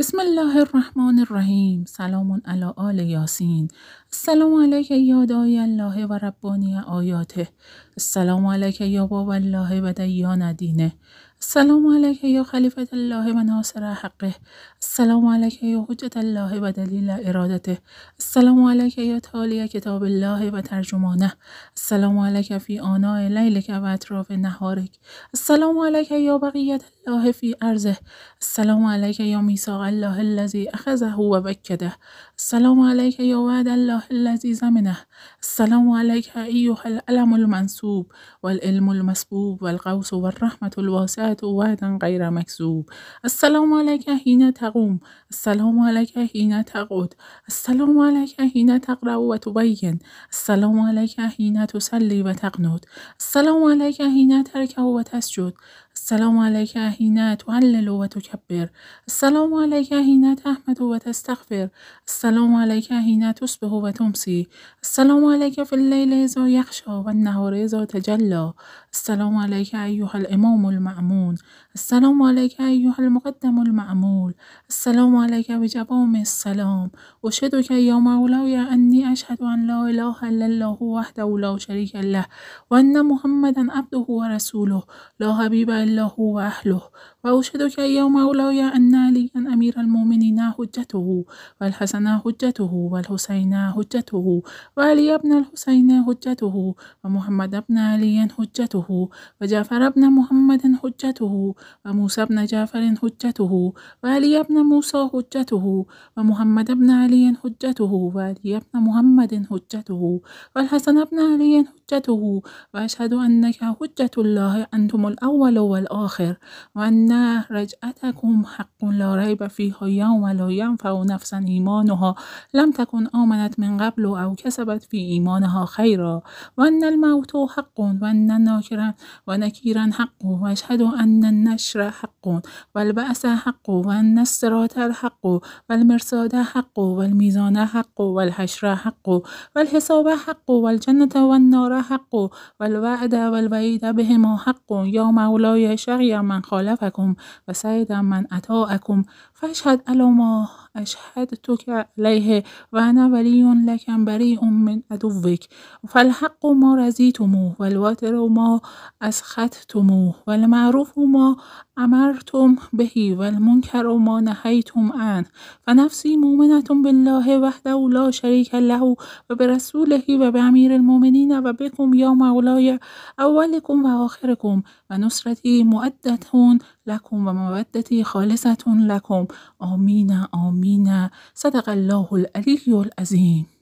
بسم الله الرحمن الرحیم سلام علی آل یاسین السلام علیک یا دای الله و ربانی آیاته السلام علیک یا باب الله و دیان دینه سلام علیک یا خلیفت الله و ناصر حقه سلام علیک یا حجت الله و دلیل ارادته سلام علیک یا تالی کتاب الله و ترجمانه سلام علیک فی آناء لیلک و اطراف نهارک سلام علیک یا بقیت الله فی ارزه سلام علیک یا میثاق الله الذی اخذه و بکده سلام علیک یا وعد الله الذی زمنه سلام علیک ایها الالم المنصوب والعلم المسبوب والقوس والرحمه الواسعه وعد وعدا غیر مکذوب السلام علیک حین تقوم السلام علیک حین تقعد السلام علیک حین تقرا و تبین السلام علیک حین تسلی و السلام علیک حین ترک و تسجد السلام عليك حين تهلل وتكبر السلام عليك حين تحمد وتستغفر السلام عليك حين تصبح وتمسي السلام عليك في الليل إذا يخشى والنهار إذا تجلى السلام عليك أيها الإمام المأمون السلام عليك أيها المقدم المعمول السلام عليك بجبام السلام أشهدك يا مولاي أني أشهد أن لا إله إلا الله وحده لا شريك له وأن محمدا عبده ورسوله لا حبيب إلا له وأهله وأشهدك يوم أولويا أن عليا أمير المؤمنين هجته والحسن هجته والحسين هجته وعلي بن الحسين هجته ومحمد بن علي هجته وجعفر بن محمد هجته وموسى بن جعفر هجته وعلي بن موسى هجته ومحمد بن علي هجته وعلي بن محمد هجته والحسن بن علي هجته وأشهد أنك حجة الله أنتم الأول والآخر وأن رجعتكم حق لا ريب فيه يوم لا ينفع نفسا إيمانها لم تكن آمنت من قبل أو كسبت في إيمانها خيرا وأن الموت حق وأن الناكرا ونكيرا حق وأشهد أن النشر حق والبأس حق وأن الصراط الحق والمرصاد حق والميزان حق والحشر حق والحساب حق والجنة والنار حق والوعد والوعيد بهما حق يا مولاي شقی من خالفکم و سیدم من اطاعکم فاشهد علی ما أشهدتك عليه وأنا ولي لكن بريء من أدوك فالحق ما رزيتموه والوتر ما أسخطتموه والمعروف ما أمرتم به والمنكر ما نهيتم عنه فنفسي مؤمنة بالله وحده لا شريك له وبرسوله وبأمير المؤمنين وبكم يا مولاي أولكم وآخركم ونصرتي مؤدة و مودتی خالصتون لکم آمین آمین صدق الله العلی العظیم